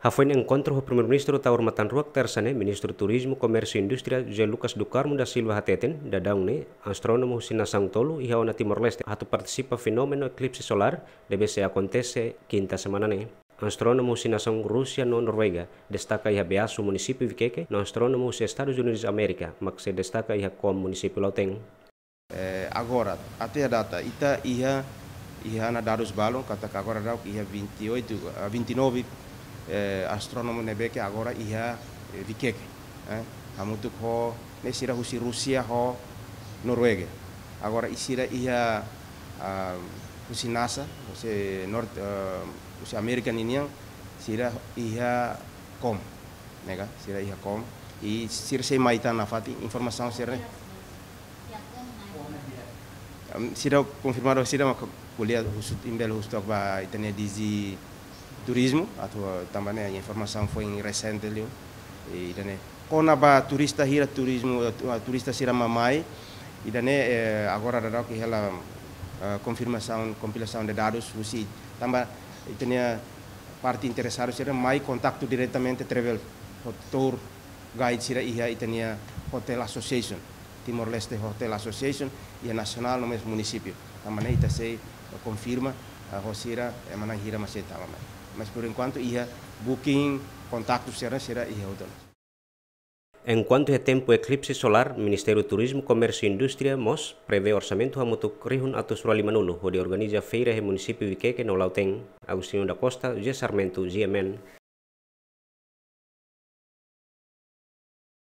Afuen encontro o primeiro-ministro Taur Matan Ruak Tersane, ministro Turismo, Comércio e Indústria, José Lucas do Carmo da Silva Hateten, da Daune, astrônomo Sinasang Tolo e Haona Timor-Leste, ato participa fenômeno eclipse solar, deve se acontece quinta semana ne. Astrônomo Sinasang Rússia no Noruega, destaca e abeaço o município Viqueque, no astrônomo se Estados Unidos América, mas se destaca e como município Lauteng. Eh, agora, até a data, ita ia ia na Darus Balon, kata agora ia 28, 29 eh, astrônomo nebeke agora iha eh, vikeke eh, hamutuk ho nesira husi Rússia ho Noruega agora isira iha uh, husi NASA husi North uh, husi American Union sira iha com nega sira iha com e sira se maita na fati informação sira sira confirmado sira kuliah husut imbel hustok ba itania dizi turismo, tua também a informação foi em recente ali. E dane kona turista hira turismo turista sira mamai e dane eh, agora dará que ela eh, confirmação compilação de dados você também tinha parte interessada sira mais contato diretamente travel tour guide sira ia e tinha hotel association Timor Leste Hotel Association e a é nacional no mesmo município também ita tá, se confirma a Rosira é manahira macetama mas por enquanto ia booking, contacto será será ia hotel. En cuanto a tempo eclipse solar, Ministerio Turismo, Comércio e Indústria, MOS, prevê orçamento a mutuk rihun atus roli manulo, onde organiza feira e município Iqueque no Lauteng, Agostinho da Costa, G. Sarmento, G.